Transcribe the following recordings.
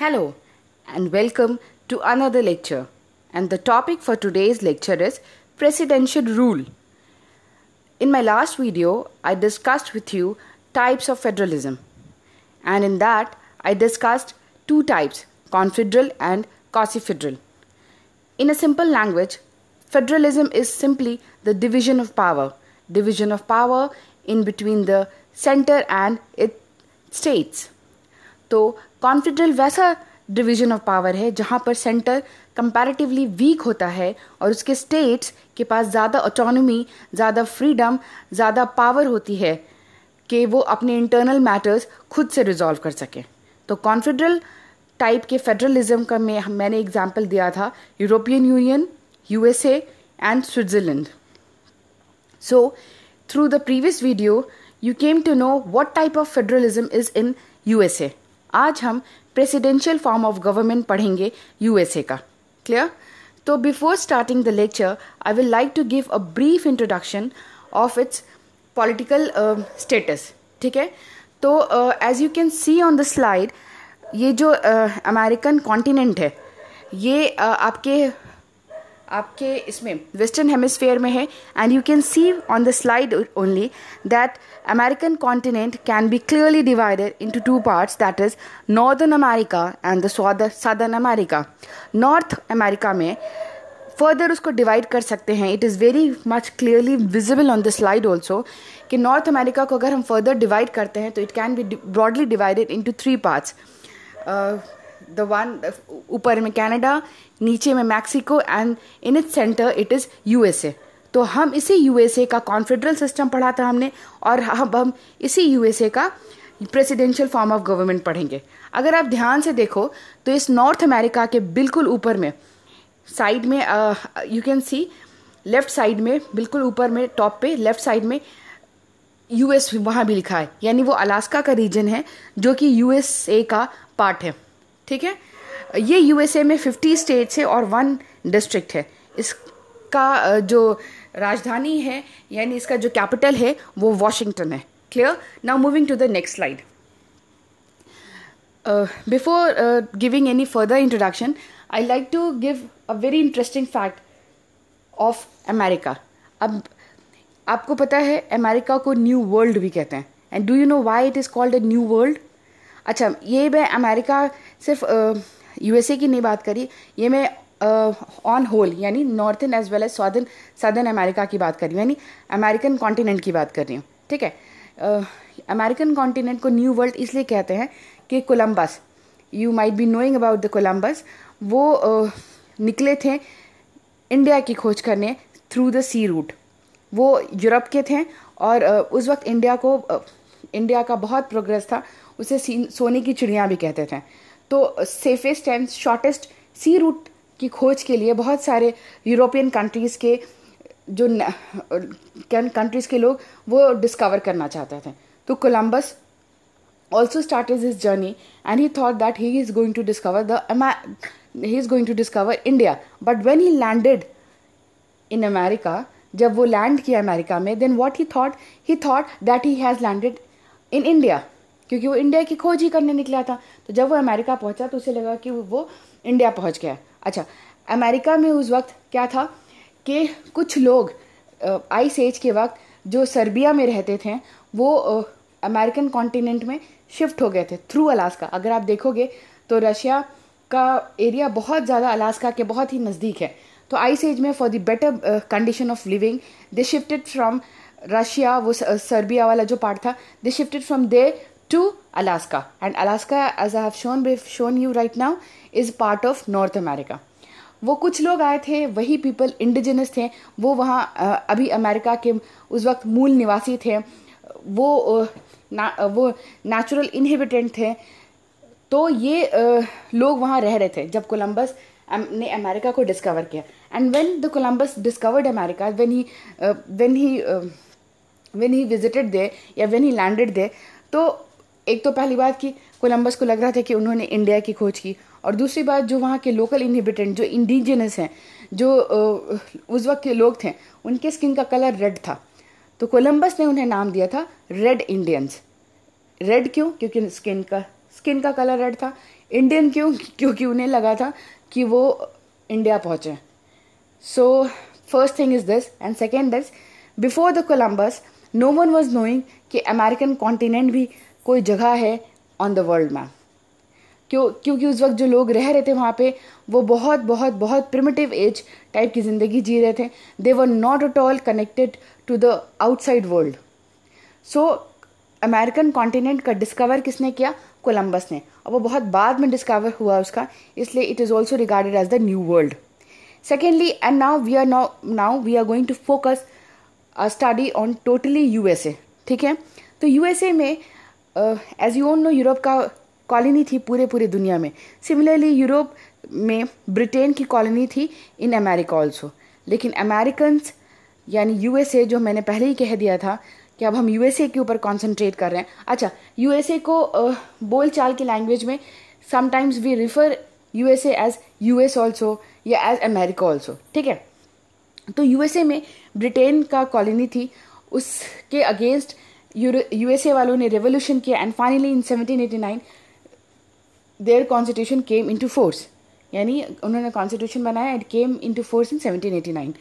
Hello and welcome to another lecture. And the topic for today's lecture is presidential rule. In my last video, I discussed with you types of federalism. And in that, I discussed two types confederal and quasi-federal. In a simple language, federalism is simply the division of power, division of power in between the center and its states तो confident वैसा division of power है जहाँ पर centre comparatively week होता है और उसके states के पास ज़्यादा ऑटोनोमी ज़्यादा फ्रीडम ज़्यादा पावर होती है कि वो अपने इंटरनल मैटर्स खुद से रिजॉल्व कर सकें तो कॉन्फिड्रल टाइप के फेडरलिज्म का मैं मैंने एग्जाम्पल दिया था European Union USA and Switzerland so through the previous video you came to know what type of federalism is in a आज हम प्रेसिडेंशियल फॉर्म ऑफ गवर्नमेंट पढ़ेंगे यूएसए का क्लियर तो before starting the lecture I will like to give a brief introduction of its political status ठीक है तो as you can see on the slide ये जो अमेरिकन uh, कॉन्टिनेंट है ये uh, आपके आपके इसमें वेस्टर्न हेमिसफेयर में है and you can see on the slide only that American continent can be clearly divided into two parts that is northern America and the southern America North America में further उसको divide कर सकते हैं it is very much clearly visible on the slide also कि North America को अगर हम further divide करते हैं तो it can be broadly divided into three parts the one ऊपर में कैनेडा नीचे में Mexico and in its centre it is USA तो हम इसी यूएसए का कॉन्फेडरल सिस्टम पढ़ा था हमने और हम हम इसी यूएसए का प्रेसिडेंशियल फॉर्म ऑफ गवर्नमेंट पढ़ेंगे अगर आप ध्यान से देखो तो इस नॉर्थ अमेरिका के बिल्कुल ऊपर में साइड में you can see left side में बिल्कुल ऊपर में टॉप पे लेफ्ट साइड में यूएस वहाँ भी लिखा है यानी वो अलास्का का रीजन है जो कि यूएसए का पार्ट है ठीक है ये यूएसए में 50 स्टेट्स है और वन डिस्ट्रिक्ट है इसका जो राजधानी है यानी इसका जो कैपिटल है वो वॉशिंगटन है clear now moving to the next slide before giving any further introduction I like to give a very interesting fact of America अब आपको पता है अमेरिका को न्यू वर्ल्ड भी कहते हैं and do you know why it is called a new world अच्छा ये मैं अमेरिका सिर्फ uh, यूएसए की नहीं बात करी ये मैं ऑन होल यानी northern as well as southern southern America की बात कर रही हूँ यानी अमेरिकन कॉन्टिनेंट की बात कर रही हूँ ठीक है अमेरिकन कॉन्टिनेंट को न्यू वर्ल्ड इसलिए कहते हैं कि Columbus you might be knowing about the Columbus वो uh, निकले थे इंडिया की खोज करने थ्रू द सी रूट वो यूरोप के थे और uh, उस वक्त इंडिया को uh, इंडिया का बहुत प्रोग्रेस था उसे सोने की चिड़िया भी कहते थे तो safest and shortest sea route की खोज के लिए बहुत सारे यूरोपियन कंट्रीज़ के जो कैन कंट्रीज़ के लोग वो डिस्कवर करना चाहते थे तो Columbus also start is his journey and he thought that he is going to discover the he is going to discover India but when he landed in America जब वो land किया अमेरिका में then what he thought he thought that he has landed in India क्योंकि वो India की खोज ही करने निकला था तो जब वो अमेरिका पहुंचा तो उसे लगा कि वो इंडिया पहुंच गया अच्छा अमेरिका में उस वक्त क्या था कि कुछ लोग आइस एज के वक्त जो सर्बिया में रहते थे वो अमेरिकन कॉन्टिनेंट में शिफ्ट हो गए थे थ्रू अलास्का अगर आप देखोगे तो रशिया का एरिया बहुत ज़्यादा अलास्का के बहुत ही नज़दीक है तो आइस एज में for the better condition of living they shifted from Russia वो सर्बिया वाला जो पार्ट था they shifted from they to Alaska. And Alaska, as I have shown, we've shown you right now, is part of North America. वो कुछ लोग आए थे वही पीपल इंडिजिनस थे वो वहाँ अभी अमेरिका के उस वक्त मूल निवासी थे वो ना वो नेचुरल इनहिबिटेंट थे तो ये लोग वहाँ रह रहे थे जब कोलंबस ने अमेरिका को डिस्कवर किया and when the Columbus discovered America when he when he when he visited they या व्हेन ही लैंडेड दे तो एक तो पहली बात कि कोलंबस को लग रहा था कि उन्होंने इंडिया की खोज की और दूसरी बात जो वहाँ के लोकल इन्हिबिटेंट जो इंडिजिनस हैं जो उस वक्त के लोग थे उनके स्किन का कलर रेड था तो कोलंबस ने उन्हें नाम दिया था रेड इंडियंस रेड क्यों क्योंकि स्किन का स्किन का कलर रेड था इंडियन क्यों क्योंकि उन्हें लगा था कि वो इंडिया पहुँचे so first thing is this and second is before the Columbus no one was knowing कि अमेरिकन कॉन्टिनेंट भी कोई जगह है ऑन द वर्ल्ड मैप क्यों क्योंकि उस वक्त जो लोग रह रहे थे वहाँ पे वो बहुत बहुत बहुत प्रिमिटिव एज टाइप की ज़िंदगी जी रहे थे they were not at all connected to the outside world so American continent का डिस्कवर किसने किया कोलम्बस ने और वो बहुत बाद में डिस्कवर हुआ उसका इसलिए it is also regarded as the new world secondly and now we are now now we are going to focus study on totally A ठीक है तो ए में as you own know Europe का colony थी पूरे पूरे दुनिया में सिमिलरली यूरोप में ब्रिटेन की कॉलोनी थी इन अमेरिका ऑल्सो लेकिन अमेरिकन यानी यू जो मैंने पहले ही कह दिया था कि अब हम यू के ऊपर कॉन्सेंट्रेट कर रहे हैं अच्छा यू को बोल चाल की लैंग्वेज में sometimes we refer U S as U S also या एज अमेरिका ऑल्सो ठीक है तो यू में ब्रिटेन का कॉलोनी थी उसके अगेंस्ट यूएसए वालों ने रेवोल्यूशन किया and finally in 1789 their constitution came into force यानी उन्होंने कॉन्स्टिट्यूशन बनाया and came into force in 1789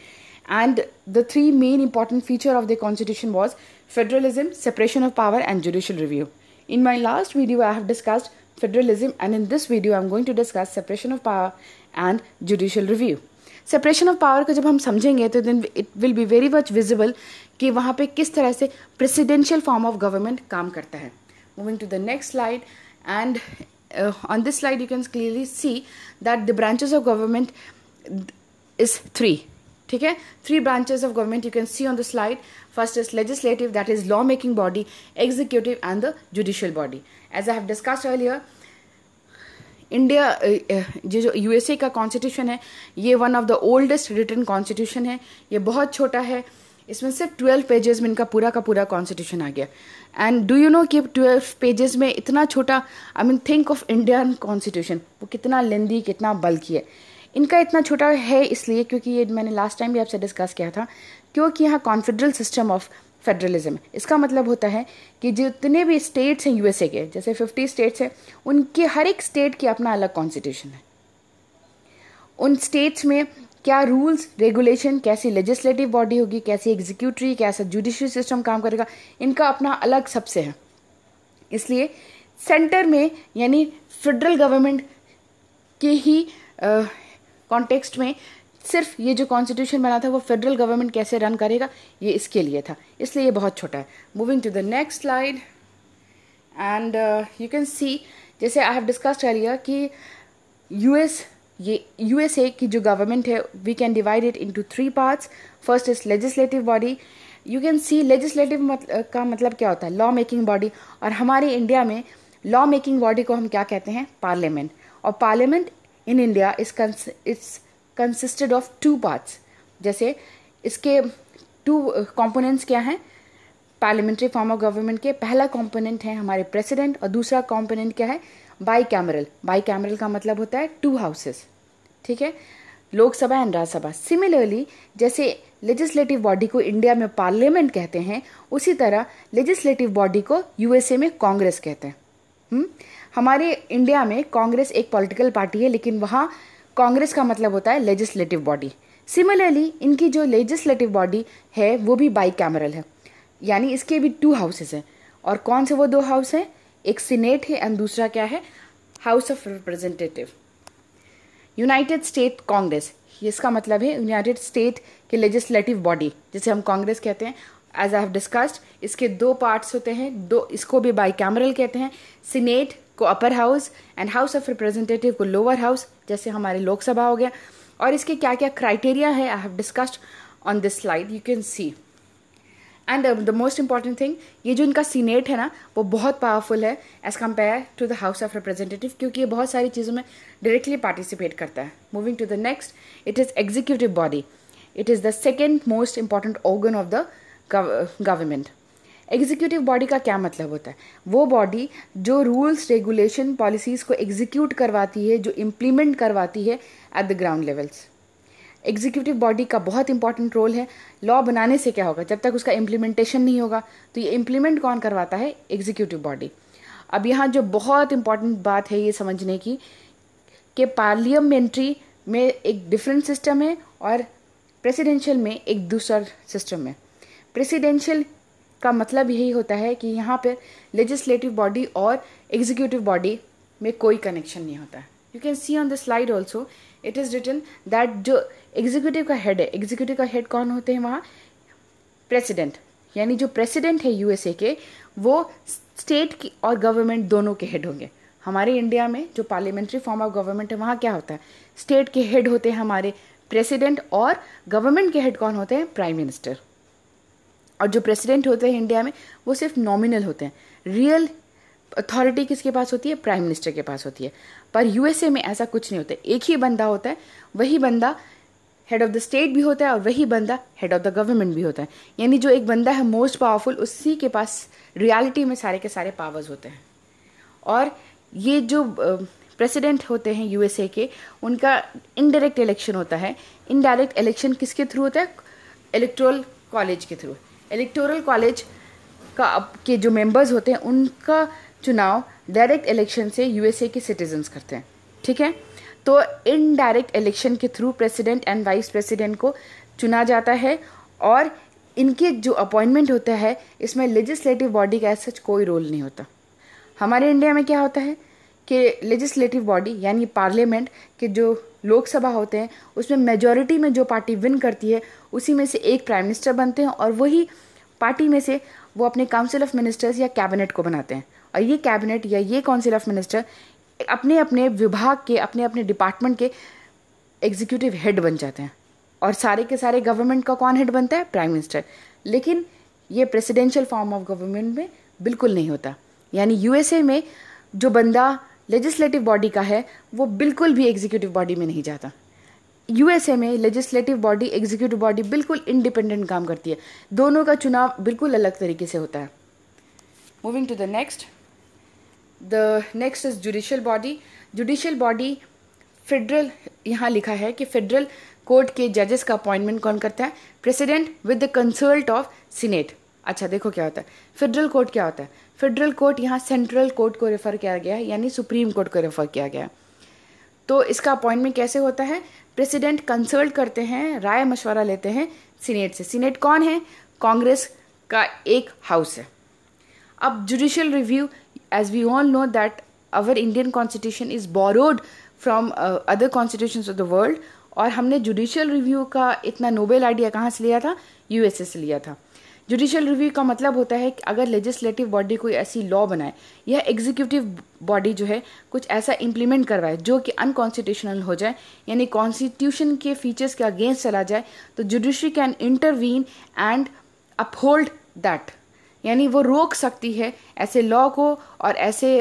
and the three main important feature of the constitution was federalism separation of power and judicial review in my last video I have discussed federalism and in this video I am going to discuss separation of power and judicial review separation of power को जब हम समझेंगे तो then it will be very much visible कि वहाँ पे किस तरह से प्रेसिडेंशियल फॉर्म ऑफ गवर्नमेंट काम करता है moving to the next slide and on this slide you can clearly see that the branches of government is three ठीक है three branches of government you can see on the slide first is legislative that is law making body executive and the judicial body as I have discussed earlier India uh, uh, जो जो USA का constitution है ये one of the oldest written constitution है ये बहुत छोटा है इसमें सिर्फ ट्वेल्व पेजेस में इनका पूरा का पूरा कॉन्स्टिट्यूशन आ गया एंड डू यू नो कि ट्वेल्व पेजेस में इतना छोटा I mean think of Indian constitution वो कितना लेंदी कितना बल्कि है इनका इतना छोटा है इसलिए क्योंकि ये मैंने लास्ट टाइम भी आपसे डिस्कस किया था क्योंकि यहाँ कॉन्फेडरल सिस्टम ऑफ फेडरलिज्म इसका मतलब होता है कि जितने भी स्टेट्स हैं यूएसए के जैसे फिफ्टी स्टेट्स हैं उनके हर एक स्टेट की अपना अलग कॉन्स्टिट्यूशन है उन स्टेट्स में क्या रूल्स रेगुलेशन कैसी लेजिस्लेटिव बॉडी होगी कैसी एग्जीक्यूटरी कैसा जुडिशरी सिस्टम काम करेगा इनका अपना अलग सबसे है इसलिए सेंटर में यानी फेडरल गवर्नमेंट के ही कॉन्टेक्स्ट में सिर्फ ये जो कॉन्स्टिट्यूशन बना था वो फेडरल गवर्नमेंट कैसे रन करेगा ये इसके लिए था इसलिए ये बहुत छोटा है moving to the next slide and you can see जैसे आई हैव कर लिया कि यूएस ये यूएसए की जो गवर्नमेंट है we can divide it into three parts first is legislative body you can see legislative का मतलब क्या होता है लॉ मेकिंग बॉडी और हमारे इंडिया में लॉ मेकिंग बॉडी को हम क्या कहते हैं पार्लियामेंट और parliament in India is its consisted of two parts जैसे इसके टू कंपोनेंट्स uh, क्या हैं पार्लियामेंट्री फॉर्म ऑफ गवर्नमेंट के पहला कंपोनेंट है हमारे प्रेसिडेंट और दूसरा कंपोनेंट क्या है बाई कैमरल बाई कैमरल का मतलब होता है टू हाउसेस ठीक है लोकसभा एंड राज्यसभा सिमिलरली जैसे लेजिस्लेटिव बॉडी को इंडिया में पार्लियामेंट कहते हैं उसी तरह लेजिस्लेटिव बॉडी को यूएसए में कांग्रेस कहते हैं हुँ? हम्म? हमारे इंडिया में कांग्रेस एक पॉलिटिकल पार्टी है लेकिन वहाँ कांग्रेस का मतलब होता है लेजिस्लेटिव बॉडी सिमिलरली इनकी जो लेजिस्लेटिव बॉडी है वो भी बाई कैमरल है यानी इसके भी टू हाउसेज हैं और कौन से वो दो हाउस हैं एक सीनेट है एंड दूसरा क्या है house of representative united state congress इसका मतलब है यूनाइटेड स्टेट के लेजिस्लेटिव बॉडी जिसे हम कांग्रेस कहते हैं एज आई हैव डिस्कस्ड इसके दो पार्ट्स होते हैं दो इसको भी बाई कैमरल कहते हैं सीनेट को upper house and house of representative को लोअर हाउस जैसे हमारे लोकसभा हो गया और इसके क्या क्या क्राइटेरिया है I have discussed on this slide you can see and the most important thing ये जो इनका सीनेट है ना वो बहुत पावरफुल है as compare to the house of representative क्योंकि ये बहुत सारी चीज़ों में डायरेक्टली पार्टिसिपेट करता है moving to the next it is executive body it is the second most important organ of the government executive body का क्या मतलब होता है वो बॉडी जो रूल्स रेगुलेशन पॉलिसीज़ को एग्जीक्यूट करवाती है जो इम्प्लीमेंट करवाती है at the ground levels executive body का बहुत इंपॉर्टेंट रोल है लॉ बनाने से क्या होगा जब तक उसका इम्प्लीमेंटेशन नहीं होगा तो ये इम्प्लीमेंट कौन करवाता है एग्जीक्यूटिव बॉडी अब यहाँ जो बहुत इंपॉर्टेंट बात है ये समझने की कि पार्लियामेंट्री में एक डिफरेंट सिस्टम है और प्रेसिडेंशियल में एक दूसरा सिस्टम है प्रेसिडेंशियल का मतलब यही होता है कि यहाँ पर लेजिस्लेटिव बॉडी और एग्जीक्यूटिव बॉडी में कोई कनेक्शन नहीं होता you can see on the slide also it is written that जो एग्जीक्यूटिव का हेड है एग्जीक्यूटिव का हेड कौन होते हैं वहाँ प्रेसिडेंट यानी जो प्रेसिडेंट है यू के वो स्टेट की और गवर्नमेंट दोनों के हेड होंगे हमारे इंडिया में जो पार्लियामेंट्री फॉर्म ऑफ गवर्नमेंट है वहाँ क्या होता है स्टेट के हेड होते हैं हमारे प्रेसिडेंट और गवर्नमेंट के हेड कौन होते हैं प्राइम मिनिस्टर और जो प्रेसिडेंट होते हैं इंडिया में वो सिर्फ नॉमिनल होते हैं रियल अथॉरिटी किसके पास होती है प्राइम मिनिस्टर के पास होती है पर यूएसए में ऐसा कुछ नहीं होता एक ही बंदा होता है वही बंदा हेड ऑफ द स्टेट भी होता है और वही बंदा हेड ऑफ द गवर्नमेंट भी होता है यानी जो एक बंदा है मोस्ट पावरफुल उसी के पास रियलिटी में सारे के सारे पावर्स होते हैं और ये जो प्रेसिडेंट होते हैं यूएसए के उनका इनडायरेक्ट इलेक्शन होता है इनडायरेक्ट इलेक्शन किसके थ्रू होता है इलेक्ट्रोल कॉलेज के थ्रू इलेक्टोरल कॉलेज का के जो मेंबर्स होते हैं उनका चुनाव डायरेक्ट इलेक्शन से यूएसए के सिटीजन्स करते हैं ठीक है तो इनडायरेक्ट इलेक्शन के through president and vice president को चुना जाता है और इनके जो अपॉइंटमेंट होता है इसमें लेजिस्लेटिव बॉडी का सच कोई रोल नहीं होता हमारे इंडिया में क्या होता है कि लेजिस्लेटिव बॉडी यानी पार्लियामेंट के जो लोकसभा होते हैं उसमें मेजोरिटी में जो पार्टी विन करती है उसी में से एक प्राइम मिनिस्टर बनते हैं और वही पार्टी में से वो अपने काउंसिल ऑफ मिनिस्टर्स या कैबिनेट को बनाते हैं और ये कैबिनेट या ये काउंसिल ऑफ मिनिस्टर अपने अपने विभाग के अपने अपने डिपार्टमेंट के एग्जीक्यूटिव हेड बन जाते हैं और सारे के सारे गवर्नमेंट का कौन हेड बनता है प्राइम मिनिस्टर लेकिन ये प्रेसिडेंशियल फॉर्म ऑफ गवर्नमेंट में बिल्कुल नहीं होता यानी यूएसए में जो बंदा लेजिस्लेटिव बॉडी का है वो बिल्कुल भी एग्जीक्यूटिव बॉडी में नहीं जाता यूएसए में लेजिस्लेटिव बॉडी एग्जीक्यूटिव बॉडी बिल्कुल इंडिपेंडेंट काम करती है दोनों का चुनाव बिल्कुल अलग तरीके से होता है moving to the next the next is judicial body judicial body federal यहाँ लिखा है कि फेडरल कोर्ट के जजेस का अपॉइंटमेंट कौन करता है president with the consult of senate अच्छा देखो क्या होता है फेडरल कोर्ट क्या होता है फेडरल कोर्ट यहाँ सेंट्रल कोर्ट को रेफ़र किया गया है यानी सुप्रीम कोर्ट को रेफ़र किया गया तो इसका अपॉइंटमेंट कैसे होता है प्रेसिडेंट कंसल्ट करते हैं राय मशवरा लेते हैं सीनेट से सीनेट कौन है कांग्रेस का एक हाउस है अब judicial review as we all know that our Indian constitution is borrowed from other constitution of the world और हमने जुडिशियल रिव्यू का इतना नोबेल आइडिया कहाँ से लिया था यूएसए से लिया था जुडिशियल रिव्यू का मतलब होता है कि अगर लेजिस्लेटिव बॉडी कोई ऐसी लॉ बनाए या एग्जीक्यूटिव बॉडी जो है कुछ ऐसा इम्प्लीमेंट करवाए जो कि अनकॉन्स्टिट्यूशनल हो जाए यानी कॉन्स्टिट्यूशन के फीचर्स के अगेंस्ट चला जाए तो judiciary can intervene and uphold that यानी वो रोक सकती है ऐसे लॉ को और ऐसे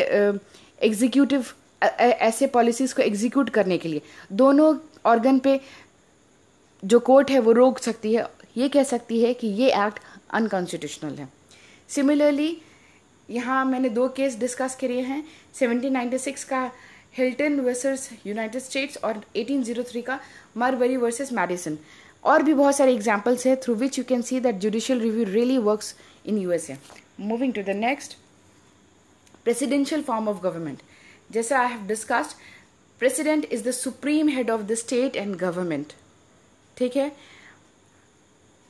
एग्जीक्यूटिव ऐसे पॉलिसीज़ को एग्जीक्यूट करने के लिए दोनों ऑर्गन पे जो कोर्ट है वो रोक सकती है ये कह सकती है कि ये एक्ट अनकॉन्स्टिट्यूशनल है सिमिलरली यहाँ मैंने दो केस डिस्कस किए हैं 1796 का हिल्टन वर्सेस यूनाइटेड स्टेट्स और 1803 का मरवरी वर्सेस मैडिसन और भी बहुत सारे एग्जाम्पल्स हैं through which you can see that judicial review really works in USA moving to the next presidential form of government जैसे I have discussed president is the supreme head of the state and government ठीक है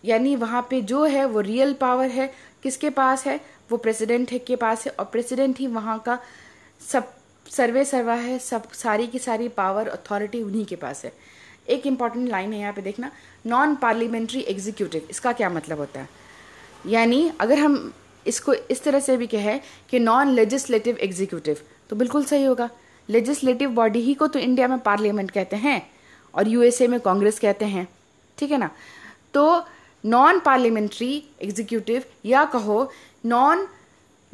यानी वहाँ पे जो है वो real power है किसके पास है वो प्रेसिडेंट है के पास है और प्रेसिडेंट ही वहाँ का सब सर्वे सर्वा है सब सारी की सारी पावर अथॉरिटी उन्हीं के पास है एक इम्पॉर्टेंट लाइन है यहाँ पे देखना नॉन पार्लियामेंट्री एग्जीक्यूटिव इसका क्या मतलब होता है यानी अगर हम इसको इस तरह से भी कहें कि नॉन लेजिस्लेटिव एग्जीक्यूटिव तो बिल्कुल सही होगा लेजिस्लेटिव बॉडी ही को तो इंडिया में पार्लियामेंट कहते हैं और यूएसए में कांग्रेस कहते हैं ठीक है ना तो नॉन पार्लियामेंट्री एग्जीक्यूटिव या कहो नॉन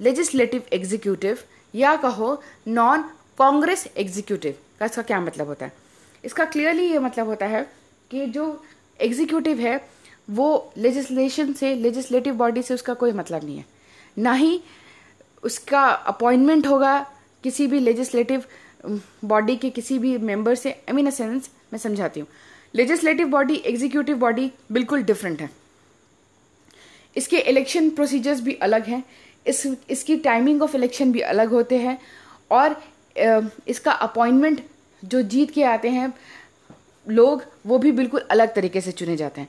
लेजिस्लेटिव एग्जीक्यूटिव या कहो नॉन कांग्रेस एग्जीक्यूटिव का इसका क्या मतलब होता है इसका क्लियरली ये मतलब होता है कि जो एग्जीक्यूटिव है वो लेजिस्लेशन से लेजिस्लेटिव बॉडी से उसका कोई मतलब नहीं है ना ही उसका अपॉइंटमेंट होगा किसी भी लेजिस्लेटिव बॉडी के किसी भी मेंबर से आई मीन अ सेंस मैं समझाती हूँ लेजिस्लेटिव बॉडी एग्जीक्यूटिव बॉडी बिल्कुल डिफरेंट है इसके इलेक्शन प्रोसीजर्स भी अलग हैं इस इसकी टाइमिंग ऑफ इलेक्शन भी अलग होते हैं और इसका अपॉइंटमेंट जो जीत के आते हैं लोग वो भी बिल्कुल अलग तरीके से चुने जाते हैं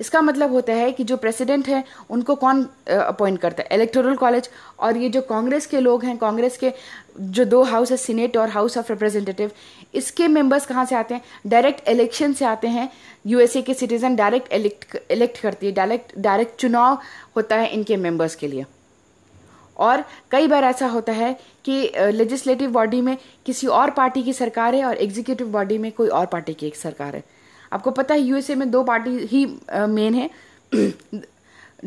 इसका मतलब होता है कि जो प्रेसिडेंट हैं उनको कौन अपॉइंट करता है इलेक्टोरल कॉलेज और ये जो कांग्रेस के लोग हैं कांग्रेस के जो दो हाउस है सीनेट और हाउस ऑफ रिप्रेजेंटेटिव इसके मेंबर्स कहाँ से आते हैं डायरेक्ट इलेक्शन से आते हैं यूएसए के सिटीजन डायरेक्ट इलेक्ट इलेक्ट करती है डायरेक्ट डायरेक्ट चुनाव होता है इनके मेंबर्स के लिए और कई बार ऐसा होता है कि लेजिस्लेटिव बॉडी में किसी और पार्टी की सरकार है और एग्जीक्यूटिव बॉडी में कोई और पार्टी की एक सरकार है आपको पता है यूएसए में दो पार्टी ही मेन है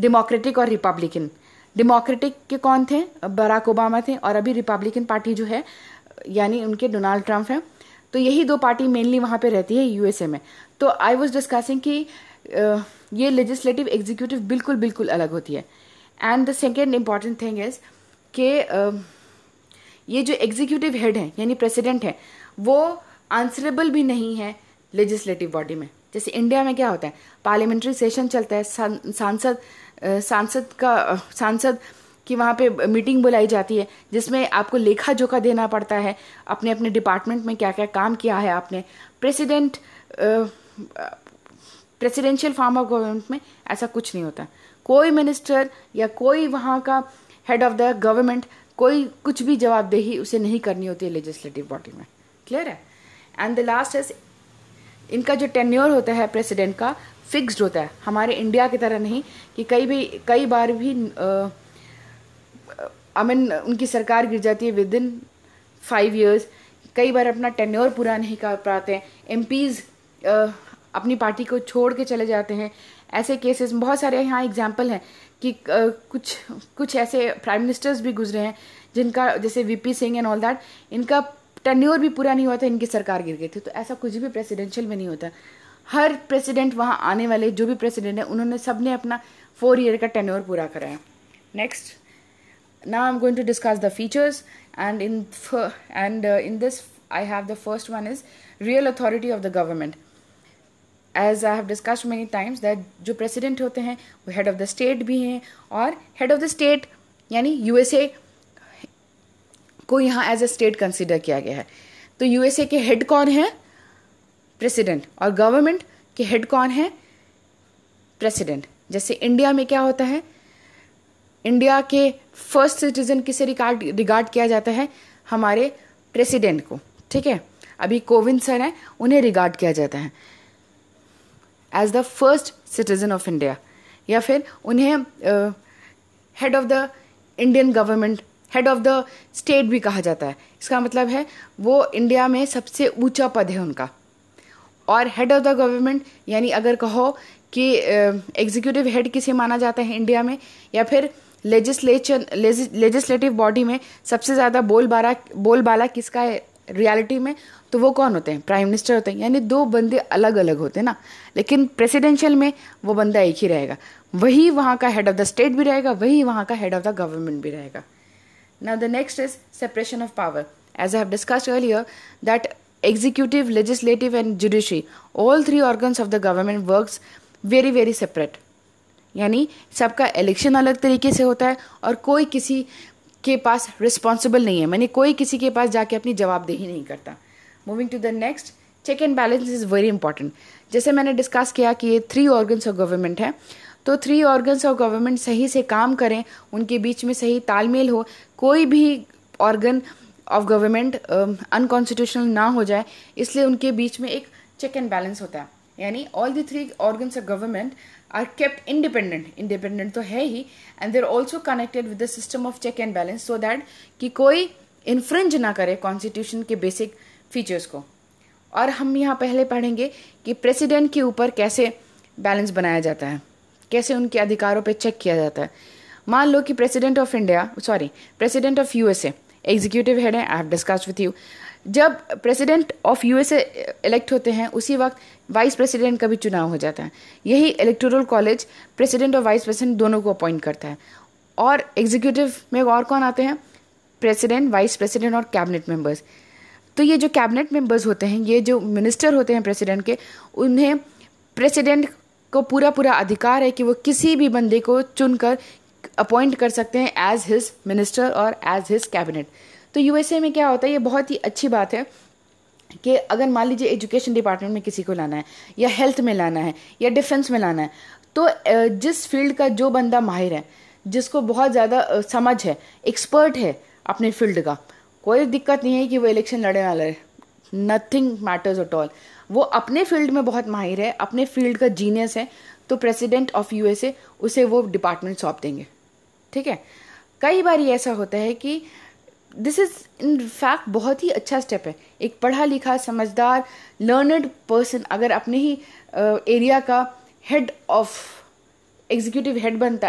डेमोक्रेटिक और रिपब्लिकन डेमोक्रेटिक के कौन थे बराक ओबामा थे और अभी रिपब्लिकन पार्टी जो है यानी उनके डोनाल्ड ट्रंप हैं तो यही दो पार्टी मेनली वहाँ पे रहती है यूएसए में तो आई वॉज डिस्कसिंग कि ये लेजिस्लेटिव एग्जीक्यूटिव बिल्कुल बिल्कुल अलग होती है and the second important thing is के ये जो एग्जीक्यूटिव हेड हैं यानी प्रेसिडेंट हैं वो आंसरेबल भी नहीं है लेजिस्लेटिव बॉडी में जैसे इंडिया में क्या होता है पार्लियामेंट्री सेशन चलता है सांसद सांसद का सांसद कि वहाँ पे मीटिंग बुलाई जाती है जिसमें आपको लेखा जोखा देना पड़ता है अपने अपने डिपार्टमेंट में क्या क्या काम किया है आपने president presidential form of government में ऐसा कुछ नहीं होता कोई मिनिस्टर या कोई वहाँ का हेड ऑफ द गवर्नमेंट कोई कुछ भी जवाबदेही उसे नहीं करनी होती है लेजिस्लेटिव बॉडी में क्लियर है एंड द लास्ट इज इनका जो टेन्योर होता है प्रेसिडेंट का फिक्स्ड होता है हमारे इंडिया की तरह नहीं कि कई भी कई बार भी आई मीन उनकी सरकार गिर जाती है विद इन फाइव ईयर्स कई बार अपना टेन्योर पूरा नहीं कर पाते हैं एम अपनी पार्टी को छोड़ के चले जाते हैं ऐसे केसेस बहुत सारे यहाँ एग्जाम्पल हैं कि आ, कुछ कुछ ऐसे प्राइम मिनिस्टर्स भी गुजरे हैं जिनका जैसे VP Singh and all that इनका टेन्योर भी पूरा नहीं हुआ था इनकी सरकार गिर गई थी तो ऐसा कुछ भी प्रेसिडेंशियल में नहीं होता हर प्रेसिडेंट वहाँ आने वाले जो भी प्रेसिडेंट है उन्होंने सब ने अपना फोर ईयर का टेन्योर पूरा कराया नेक्स्ट ना I am going to discuss the features and in and in this I have the first one is real authority of the government as I have discuss many times that जो president होते हैं वो head of the state भी हैं और head of the state यानी USA को यहाँ एज ए स्टेट कंसिडर किया गया है तो यूएसए के हेड कौन है प्रेसिडेंट और गवर्नमेंट के हेड कौन है प्रेसिडेंट जैसे इंडिया में क्या होता है इंडिया के फर्स्ट सिटीजन किसे रिकार्ड रिगार्ड किया जाता है हमारे प्रेसिडेंट को ठीक है अभी कोविंद सर हैं उन्हें रिगार्ड किया जाता है as the first citizen of India या फिर उन्हें head of the Indian government head of the state भी कहा जाता है इसका मतलब है वो इंडिया में सबसे ऊंचा पद है उनका और हेड ऑफ द गवर्नमेंट यानी अगर कहो कि एग्जीक्यूटिव हेड किसे माना जाता है इंडिया में या फिर लेजिस्लेशन लेजिस्लेटिव बॉडी में सबसे ज़्यादा बोल बोल बोलबाला किसका है रियलिटी में तो वो कौन होते हैं प्राइम मिनिस्टर होते हैं यानी दो बंदे अलग अलग होते हैं ना लेकिन प्रेसिडेंशियल में वो बंदा एक ही रहेगा वही वहाँ का हेड ऑफ द स्टेट भी रहेगा वही वहाँ का हेड ऑफ द गवर्नमेंट भी रहेगा now the next is separation of power as i have discussed earlier that executive legislative and judiciary all three organs of the government works very very separate यानी सबका election अलग तरीके से होता है और कोई किसी के पास रिस्पॉन्सिबल नहीं है मैंने कोई किसी के पास जाके अपनी जवाबदेही नहीं करता moving to the next check and balance is very important जैसे मैंने डिस्कस किया कि ये थ्री ऑर्गन्स ऑफ गवर्नमेंट है तो थ्री ऑर्गन्स ऑफ गवर्नमेंट सही से काम करें उनके बीच में सही तालमेल हो कोई भी ऑर्गन ऑफ गवर्नमेंट अनकॉन्स्टिट्यूशनल ना हो जाए इसलिए उनके बीच में एक चेक एंड बैलेंस होता है यानी all the three organs of government are kept independent independent तो है ही and there also connected with the system of check and balance so that कि कोई इन्फ्रेंज ना करे कॉन्स्टिट्यूशन के बेसिक फीचर्स को और हम यहाँ पहले पढ़ेंगे कि प्रेसिडेंट के ऊपर कैसे बैलेंस बनाया जाता है कैसे उनके अधिकारों पर चेक किया जाता है मान लो कि president of India sorry president of USA executive head है I have discuss with you जब प्रेसिडेंट ऑफ यूएसए इलेक्ट होते हैं उसी वक्त वाइस प्रेसिडेंट का भी चुनाव हो जाता है यही इलेक्टोरल कॉलेज प्रेसिडेंट और वाइस प्रेसिडेंट दोनों को अपॉइंट करता है और एग्जीक्यूटिव में और कौन आते हैं प्रेसिडेंट वाइस प्रेसिडेंट और कैबिनेट मेंबर्स तो ये जो कैबिनेट मेंबर्स होते हैं ये जो मिनिस्टर होते हैं प्रेसिडेंट के उन्हें प्रेसिडेंट को पूरा पूरा अधिकार है कि वो किसी भी बंदे को चुनकर अपॉइंट कर सकते हैं एज हिज मिनिस्टर और एज हिज कैबिनेट तो यूएसए में क्या होता है ये बहुत ही अच्छी बात है कि अगर मान लीजिए एजुकेशन डिपार्टमेंट में किसी को लाना है या हेल्थ में लाना है या डिफेंस में लाना है तो जिस फील्ड का जो बंदा माहिर है जिसको बहुत ज़्यादा समझ है एक्सपर्ट है अपने फील्ड का कोई दिक्कत नहीं है कि वो इलेक्शन लड़ने वाला है नथिंग मैटर्स एट ऑल वो अपने फील्ड में बहुत माहिर है अपने फील्ड का जीनियस है तो प्रेसिडेंट ऑफ यूएसए उसे वो डिपार्टमेंट सौंप देंगे ठीक है कई बार ये ऐसा होता है कि दिस इज़ इन फैक्ट बहुत ही अच्छा स्टेप है एक पढ़ा लिखा समझदार लर्नड पर्सन अगर अपने ही एरिया का हेड ऑफ एग्जीक्यूटिव हेड बनता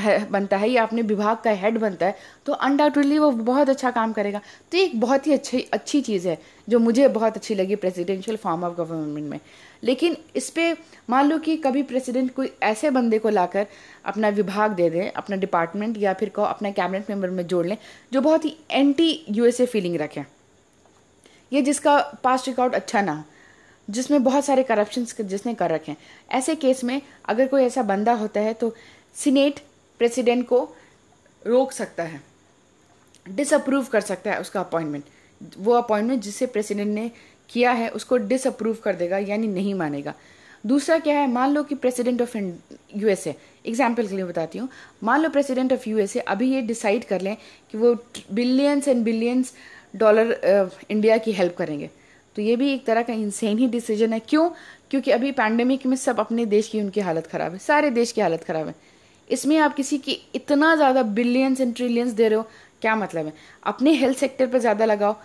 है बनता है या अपने विभाग का हेड बनता है तो अनडाउटली वो बहुत अच्छा काम करेगा तो एक बहुत ही अच्छी अच्छी चीज़ है जो मुझे बहुत अच्छी लगी प्रेसिडेंशियल फॉर्म ऑफ गवर्नमेंट में लेकिन इस पर मान लो कि कभी प्रेसिडेंट कोई ऐसे बंदे को लाकर अपना विभाग दे दें अपना डिपार्टमेंट या फिर को अपना कैबिनेट मेंबर में जोड़ लें जो बहुत ही एंटी यूएसए फीलिंग रखें ये जिसका पास रिकॉर्ड अच्छा ना हो जिसमें बहुत सारे करप्शन जिसने कर रखे हैं ऐसे केस में अगर कोई ऐसा बंदा होता है तो सीनेट प्रेसिडेंट को रोक सकता है डिसअप्रूव कर सकता है उसका अपॉइंटमेंट वो अपॉइंटमेंट जिसे प्रेसिडेंट ने किया है उसको डिसअप्रूव कर देगा यानी नहीं मानेगा दूसरा क्या है मान लो कि प्रेसिडेंट ऑफ यूएसए एग्जाम्पल के लिए बताती हूँ मान लो प्रेसिडेंट ऑफ यूएसए अभी ये डिसाइड कर लें कि वो billions and billions dollar India की हेल्प करेंगे तो ये भी एक तरह का इंसेन ही डिसीजन है क्यों क्योंकि अभी पैंडमिक में सब अपने देश की उनकी हालत ख़राब है सारे देश की हालत ख़राब है इसमें आप किसी की इतना ज़्यादा बिलियंस एंड ट्रिलियंस दे रहे हो क्या मतलब है अपने हेल्थ सेक्टर पर ज़्यादा लगाओ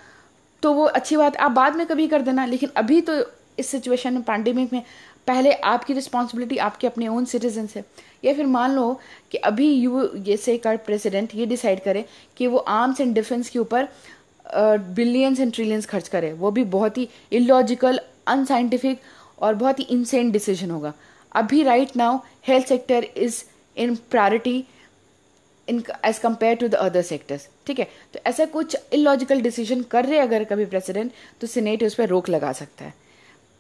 तो वो अच्छी बात आप बाद में कभी कर देना लेकिन अभी तो इस सिचुएशन में पैंडेमिक में पहले आपकी रिस्पॉन्सिबिलिटी आपके अपने ओन सिटीजन है या फिर मान लो कि अभी यू जैसे का प्रेसिडेंट ये डिसाइड करे कि वो आर्म्स एंड डिफेंस के ऊपर बिलियंस एंड ट्रिलियंस खर्च करे वो भी बहुत ही इलॉजिकल अनसाइंटिफिक और बहुत ही इंसेंट डिसीजन होगा अभी right now health sector is in priority in as compare to the other sectors ठीक है तो ऐसा कुछ इलॉजिकल डिसीजन कर रहे अगर कभी प्रेसिडेंट तो सीनेट उस पर रोक लगा सकता है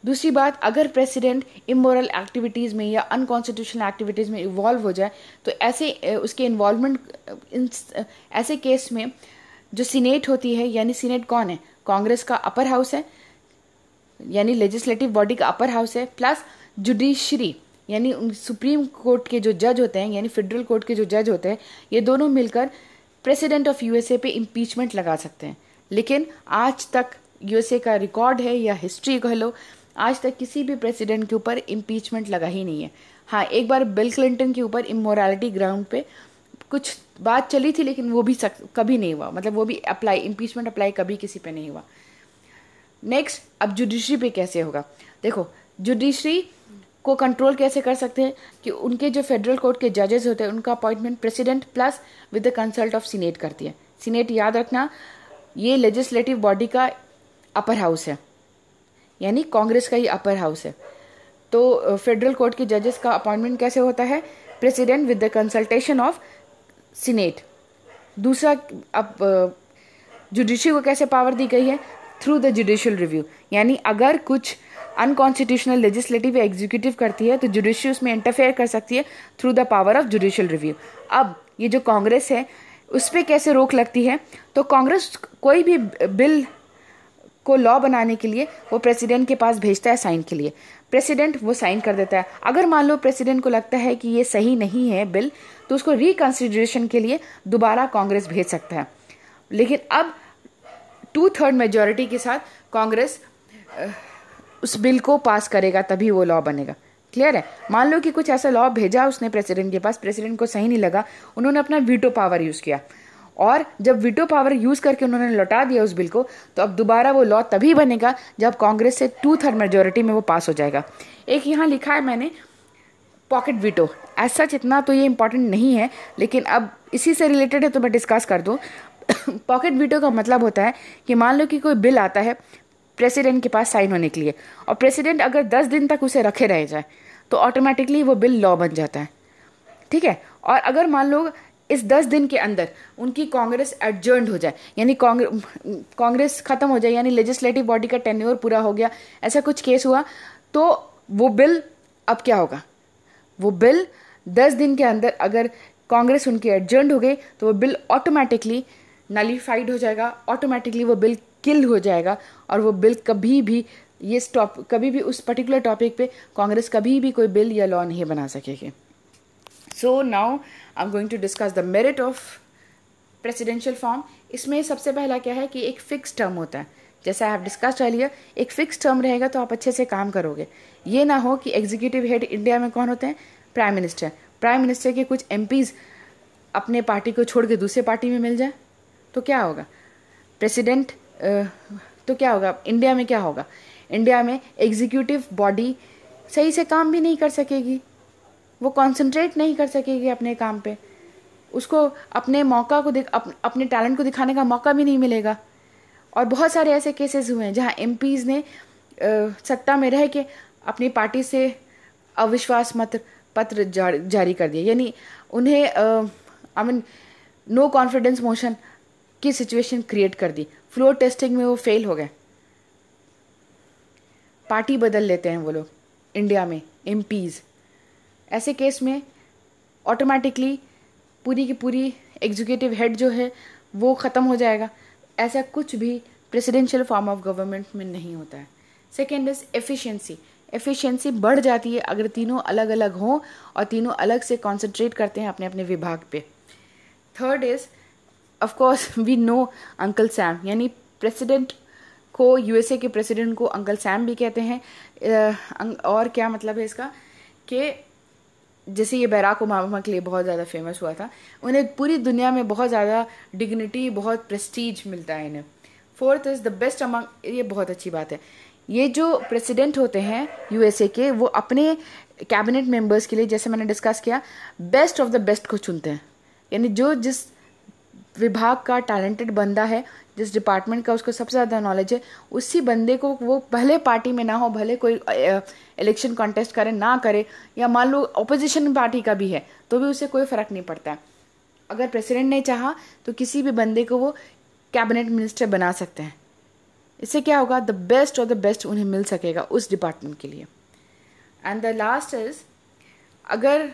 दूसरी बात अगर प्रेसिडेंट इमोरल एक्टिविटीज़ में या अनकॉन्स्टिट्यूशनल एक्टिविटीज़ में इन्वॉल्व हो जाए तो ऐसे उसके इन्वॉल्वमेंट ऐसे केस में जो सीनेट होती है यानी सीनेट कौन है कांग्रेस का अपर हाउस है यानी लेजिस्लेटिव बॉडी का अपर हाउस है प्लस जुडिशरी यानी सुप्रीम कोर्ट के जो जज होते हैं यानी फेडरल कोर्ट के जो जज होते हैं ये दोनों मिलकर प्रेसिडेंट ऑफ यूएसए पे इम्पीचमेंट लगा सकते हैं लेकिन आज तक यूएसए का रिकॉर्ड है या हिस्ट्री कह लो आज तक किसी भी प्रेसिडेंट के ऊपर इम्पीचमेंट लगा ही नहीं है हाँ एक बार बिल क्लिंटन के ऊपर इमोरालिटी ग्राउंड पे कुछ बात चली थी लेकिन वो भी सक, कभी नहीं हुआ मतलब वो भी अप्लाई इम्पीचमेंट अप्लाई कभी किसी पे नहीं हुआ नेक्स्ट अब जुडिशरी पे कैसे होगा देखो जुडिशरी को कंट्रोल कैसे कर सकते हैं कि उनके जो फेडरल कोर्ट के जजेस होते हैं उनका appointment president plus with the consult of senate करती है सीनेट याद रखना ये लेजिस्लेटिव बॉडी का अपर हाउस है यानी कांग्रेस का ही अपर हाउस है तो फेडरल कोर्ट के जजेस का अपॉइंटमेंट कैसे होता है president with the consultation of senate दूसरा अब जुडिशरी को कैसे पावर दी गई है थ्रू द जुडिशियल रिव्यू यानी अगर कुछ अनकॉन्स्टिट्यूशनल लेजिस्लेटिव या एग्जीक्यूटिव करती है तो जुडिशरी उसमें इंटरफेयर कर सकती है through the power of judicial review अब ये जो कांग्रेस है उस पर कैसे रोक लगती है तो कांग्रेस कोई भी बिल को लॉ बनाने के लिए वो प्रेसिडेंट के पास भेजता है साइन के लिए प्रेसिडेंट वो साइन कर देता है अगर मान लो प्रेसिडेंट को लगता है कि ये सही नहीं है बिल तो उसको रिकन्सिडरेशन के लिए दोबारा कांग्रेस भेज सकता है लेकिन अब टू थर्ड मेजोरिटी के साथ कांग्रेस उस बिल को पास करेगा तभी वो लॉ बनेगा क्लियर है मान लो कि कुछ ऐसा लॉ भेजा उसने प्रेसिडेंट के पास प्रेसिडेंट को सही नहीं लगा उन्होंने अपना वीटो पावर यूज़ किया और जब वीटो पावर यूज़ करके उन्होंने लौटा दिया उस बिल को तो अब दोबारा वो लॉ तभी बनेगा जब कांग्रेस से टू थर्ड मेजोरिटी में वो पास हो जाएगा एक यहाँ लिखा है मैंने पॉकेट वीटो एज सच इतना तो ये इम्पॉर्टेंट नहीं है लेकिन अब इसी से रिलेटेड है तो मैं डिस्कस कर दूँ पॉकेट वीटो का मतलब होता है कि मान लो कि कोई बिल आता है प्रेसिडेंट के पास साइन होने के लिए और प्रेसिडेंट अगर दस दिन तक उसे रखे रह जाए तो ऑटोमेटिकली वो बिल लॉ बन जाता है ठीक है और अगर मान लो इस दस दिन के अंदर उनकी कांग्रेस एडजर्न हो जाए यानी कांग्रेस खत्म हो जाए यानी लेजिस्लेटिव बॉडी का टेन्योर पूरा हो गया ऐसा कुछ केस हुआ तो वो बिल अब क्या होगा वो बिल दस दिन के अंदर अगर कांग्रेस उनकी एडजर्न हो गई तो वो बिल ऑटोमेटिकली नलीफाइड हो जाएगा ऑटोमेटिकली वो बिल किल हो जाएगा और वो बिल कभी भी ये स्टॉप कभी भी उस पर्टिकुलर टॉपिक पे कांग्रेस कभी भी कोई बिल या लॉ नहीं बना सकेगी so now I am going to discuss the merit of presidential form इसमें सबसे पहला क्या है कि एक फिक्स टर्म होता है जैसा आई हैव डिस्कस अर्लियर एक फिक्स टर्म रहेगा तो आप अच्छे से काम करोगे ये ना हो कि एग्जीक्यूटिव हेड इंडिया में कौन होते हैं प्राइम मिनिस्टर प्राइम मिनिस्टर के कुछ एम अपने पार्टी को छोड़ के दूसरे पार्टी में मिल जाए तो क्या होगा प्रेसिडेंट तो क्या होगा इंडिया में क्या होगा इंडिया में एग्जीक्यूटिव बॉडी सही से काम भी नहीं कर सकेगी वो कॉन्सेंट्रेट नहीं कर सकेगी अपने काम पे उसको अपने मौका को दिख अप, अपने टैलेंट को दिखाने का मौका भी नहीं मिलेगा और बहुत सारे ऐसे केसेस हुए हैं जहाँ एम ने सत्ता में रह के अपनी पार्टी से अविश्वास मत पत्र जारी कर दिया यानी उन्हें I mean no confidence motion की सिचुएशन क्रिएट कर दी फ्लोर टेस्टिंग में वो फेल हो गए पार्टी बदल लेते हैं वो लोग इंडिया में एम ऐसे केस में ऑटोमेटिकली पूरी की पूरी एग्जीक्यूटिव हेड जो है वो ख़त्म हो जाएगा ऐसा कुछ भी प्रेसिडेंशियल फॉर्म ऑफ गवर्नमेंट में नहीं होता है सेकेंड इज एफिशिएंसी एफिशिएंसी बढ़ जाती है अगर तीनों अलग अलग हों और तीनों अलग से कॉन्सेंट्रेट करते हैं अपने अपने विभाग पे third is of course we know uncle Sam यानी प्रेसिडेंट को यूएसए के प्रेसिडेंट को अंकल सैम भी कहते हैं अं, और क्या मतलब है इसका कि जैसे ये बैराक ओबामा के लिए बहुत ज़्यादा फेमस हुआ था उन्हें पूरी दुनिया में बहुत ज़्यादा डिग्निटी बहुत प्रेस्टीज मिलता है इन्हें fourth is the best among ये बहुत अच्छी बात है ये जो प्रेसिडेंट होते हैं यूएसए के वो अपने कैबिनेट मेंबर्स के लिए जैसे मैंने डिस्कस किया बेस्ट ऑफ द बेस्ट को चुनते हैं यानी जो जिस विभाग का टैलेंटेड बंदा है जिस डिपार्टमेंट का उसको सबसे ज़्यादा नॉलेज है उसी बंदे को वो भले पार्टी में ना हो भले कोई इलेक्शन कॉन्टेस्ट करे ना करे या मान लो अपोजिशन पार्टी का भी है तो भी उसे कोई फ़र्क नहीं पड़ता है अगर प्रेसिडेंट ने चाहा तो किसी भी बंदे को वो कैबिनेट मिनिस्टर बना सकते हैं इससे क्या होगा द बेस्ट और द बेस्ट उन्हें मिल सकेगा उस डिपार्टमेंट के लिए एंड द लास्ट इज़ अगर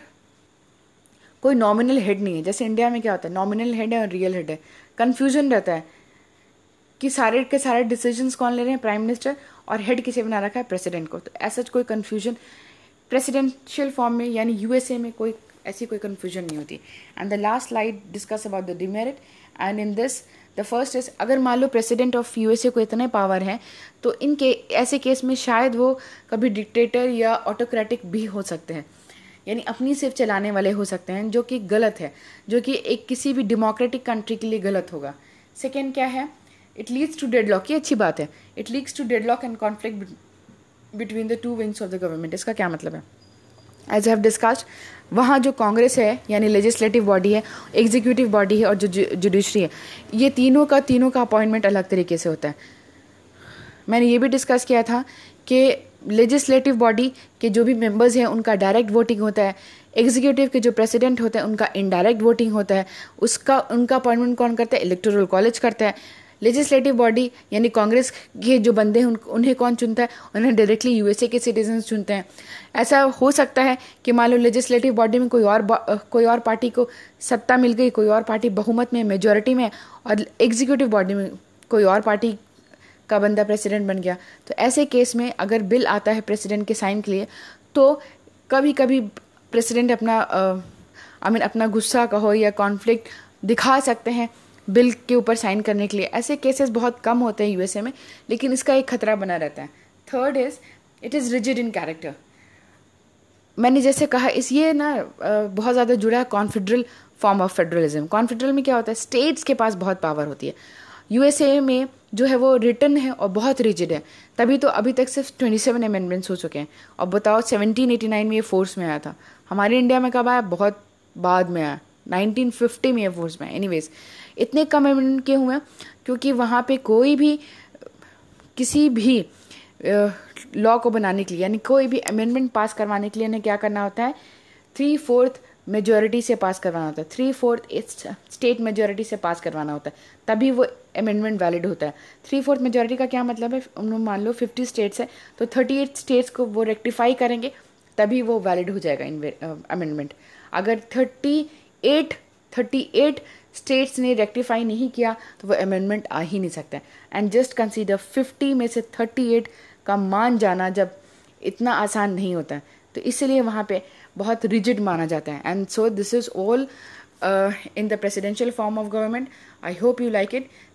कोई नॉमिनल हेड नहीं है जैसे इंडिया में क्या होता है नॉमिनल हेड है और रियल हेड है कन्फ्यूजन रहता है कि सारे के सारे डिसीजन कौन ले रहे हैं प्राइम मिनिस्टर और हेड किसे बना रखा है प्रेसिडेंट को तो ऐसा कोई कन्फ्यूजन प्रेसिडेंशियल फॉर्म में यानी यूएसए में कोई ऐसी कोई कन्फ्यूजन नहीं होती and the last light discuss about the demerit and in this the first is अगर मान लो प्रेसिडेंट ऑफ यूएसए को इतने पावर हैं तो इनके ऐसे केस में शायद वो कभी डिक्टेटर या ऑटोक्रेटिक भी हो सकते हैं यानी अपनी सिर्फ चलाने वाले हो सकते हैं जो कि गलत है जो कि एक किसी भी डेमोक्रेटिक कंट्री के लिए गलत होगा सेकेंड क्या है it leads to deadlock ये अच्छी बात है it leads to deadlock and conflict between the two wings of the government इसका क्या मतलब है एज हैव डिस्कस्ड वहाँ जो कांग्रेस है यानी लेजिस्लेटिव बॉडी है एग्जीक्यूटिव बॉडी है और जो जुडिशरी है ये तीनों का तीनों का अपॉइंटमेंट अलग तरीके से होता है मैंने ये भी डिस्कस किया था कि लेजिस्लेटिव बॉडी के जो भी मेंबर्स हैं उनका डायरेक्ट वोटिंग होता है एग्जीक्यूटिव के जो प्रेसिडेंट होते हैं उनका इनडायरेक्ट वोटिंग होता है उसका उनका अपॉइंटमेंट कौन करता है इलेक्टोरल कॉलेज करता है लेजिस्लेटिव बॉडी यानी कांग्रेस के जो बंदे हैं उन्हें कौन चुनता है उन्हें डायरेक्टली यूएसए के सिटीजन चुनते हैं ऐसा हो सकता है कि मान लो लेजिस्लेटिव बॉडी में कोई और कोई और पार्टी को सत्ता मिल गई कोई और पार्टी बहुमत में मेजोरिटी में और एग्जीक्यूटिव बॉडी में कोई और पार्टी का बंदा प्रेसिडेंट बन गया तो ऐसे केस में अगर बिल आता है प्रेसिडेंट के साइन के लिए तो कभी कभी प्रेसिडेंट अपना आई मीन अपना गुस्सा कहो या कॉन्फ्लिक्ट दिखा सकते हैं बिल के ऊपर साइन करने के लिए ऐसे केसेस बहुत कम होते हैं यूएसए में लेकिन इसका एक खतरा बना रहता है third is it is rigid in character मैंने जैसे कहा इस ये ना बहुत ज़्यादा जुड़ा है confederal form of federalism confederal में क्या होता है स्टेट्स के पास बहुत पावर होती है यूएसए में जो है वो रिटर्न है और बहुत रिजिड है तभी तो अभी तक सिर्फ 27 अमेंडमेंट्स हो चुके हैं और बताओ 1789 में ये फोर्स में आया था हमारे इंडिया में कब आया बहुत बाद में आया 1950 में ये फोर्स में आया वेज इतने कम अमेंडमेंट क्यों हुए क्योंकि वहाँ पे कोई भी किसी भी लॉ को बनाने के लिए यानी कोई भी अमेंडमेंट पास करवाने के लिए उन्हें क्या करना होता है थ्री फोर्थ मेजोरिटी से पास करवाना होता है थ्री फोर्थ स्टेट मेजोरिटी से पास करवाना होता है तभी वो अमेंडमेंट वैलिड होता है थ्री फोर्थ मेजोरिटी का क्या मतलब है उन्होंने मान लो फिफ्टी स्टेट्स है तो थर्टी एट स्टेट्स को वो रेक्टिफाई करेंगे तभी वो वैलिड हो जाएगा इन अमेंडमेंट अगर thirty eight thirty eight states ने रेक्टिफाई नहीं किया तो वो अमेंडमेंट आ ही नहीं सकता एंड जस्ट कंसीडर फिफ्टी में से थर्टी एट का मान जाना जब इतना आसान नहीं होता है तो इसलिए वहाँ पे बहुत रिजिड माना जाता है and so this is all in the presidential form of government I hope you like it